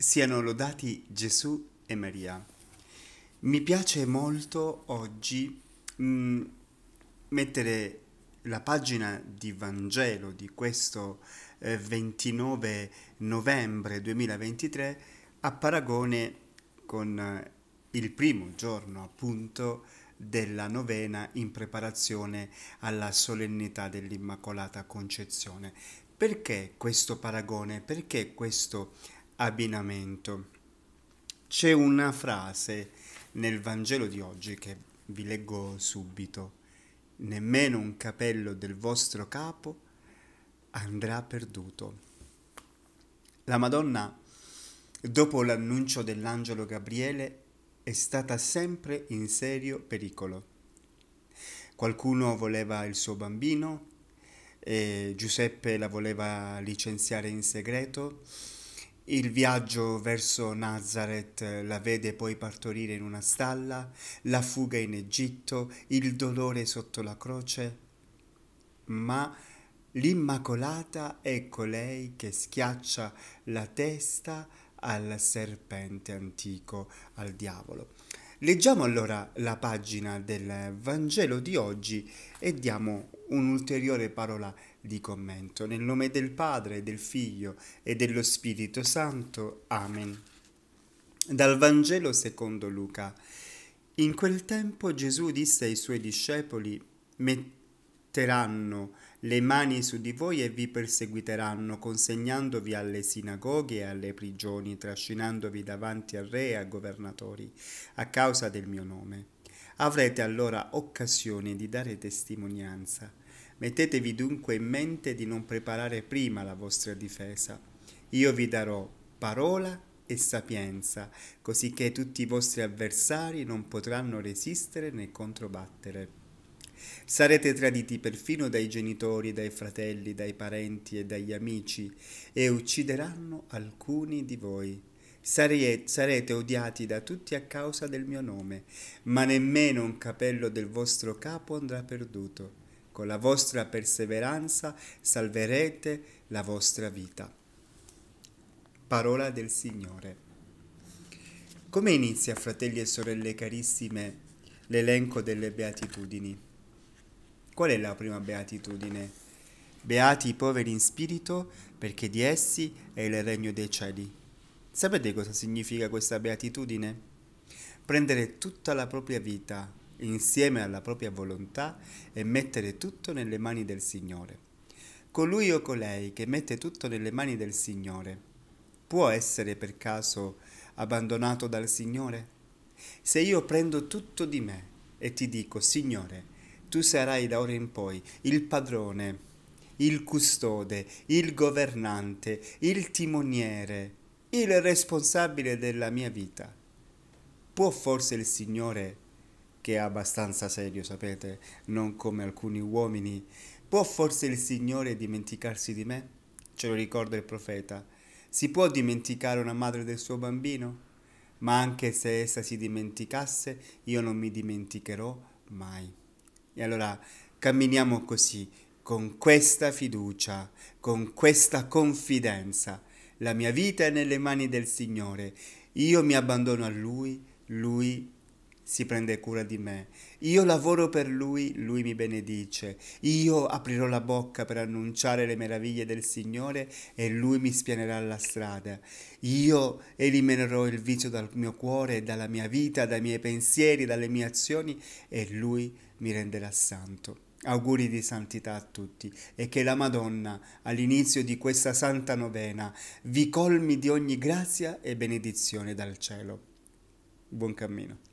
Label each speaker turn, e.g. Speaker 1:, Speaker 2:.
Speaker 1: Siano lodati Gesù e Maria. Mi piace molto oggi mh, mm, mettere la pagina di Vangelo di questo eh, 29 novembre 2023 a paragone con eh, il primo giorno appunto della novena in preparazione alla solennità dell'Immacolata Concezione. Perché questo paragone? Perché questo abbinamento. C'è una frase nel Vangelo di oggi che vi leggo subito. Nemmeno un capello del vostro capo andrà perduto. La Madonna, dopo l'annuncio dell'angelo Gabriele, è stata sempre in serio pericolo. Qualcuno voleva il suo bambino, e eh, Giuseppe la voleva licenziare in segreto, il viaggio verso Nazareth la vede poi partorire in una stalla, la fuga in Egitto, il dolore sotto la croce, ma l'Immacolata è colei che schiaccia la testa al serpente antico, al diavolo. Leggiamo allora la pagina del Vangelo di oggi e diamo un'ulteriore parola di commento. Nel nome del Padre, del Figlio e dello Spirito Santo. Amen. Dal Vangelo secondo Luca. In quel tempo Gesù disse ai suoi discepoli, mettete metteranno le mani su di voi e vi perseguiteranno, consegnandovi alle sinagoghe e alle prigioni, trascinandovi davanti a re e a governatori, a causa del mio nome. Avrete allora occasione di dare testimonianza. Mettetevi dunque in mente di non preparare prima la vostra difesa. Io vi darò parola e sapienza, così che tutti i vostri avversari non potranno resistere né controbattere. Sarete traditi perfino dai genitori, dai fratelli, dai parenti e dagli amici e uccideranno alcuni di voi. Sarete odiati da tutti a causa del mio nome, ma nemmeno un capello del vostro capo andrà perduto. Con la vostra perseveranza salverete la vostra vita. Parola del Signore. Come inizia, fratelli e sorelle carissime, l'elenco delle beatitudini? Qual è la prima beatitudine? Beati i poveri in spirito, perché di essi è il regno dei cieli. Sapete cosa significa questa beatitudine? Prendere tutta la propria vita insieme alla propria volontà e mettere tutto nelle mani del Signore. Colui o colei che mette tutto nelle mani del Signore può essere per caso abbandonato dal Signore? Se io prendo tutto di me e ti dico, Signore, tu sarai da ora in poi il padrone, il custode, il governante, il timoniere, il responsabile della mia vita. Può forse il Signore, che è abbastanza serio, sapete, non come alcuni uomini, può forse il Signore dimenticarsi di me? Ce lo ricorda il profeta. Si può dimenticare una madre del suo bambino? Ma anche se essa si dimenticasse, io non mi dimenticherò mai. E allora camminiamo così, con questa fiducia, con questa confidenza. La mia vita è nelle mani del Signore, io mi abbandono a Lui, Lui si prende cura di me. Io lavoro per lui, lui mi benedice. Io aprirò la bocca per annunciare le meraviglie del Signore e lui mi spianerà la strada. Io eliminerò il vizio dal mio cuore, dalla mia vita, dai miei pensieri, dalle mie azioni e lui mi renderà santo. Auguri di santità a tutti e che la Madonna, all'inizio di questa santa novena, vi colmi di ogni grazia e benedizione dal cielo. Buon cammino.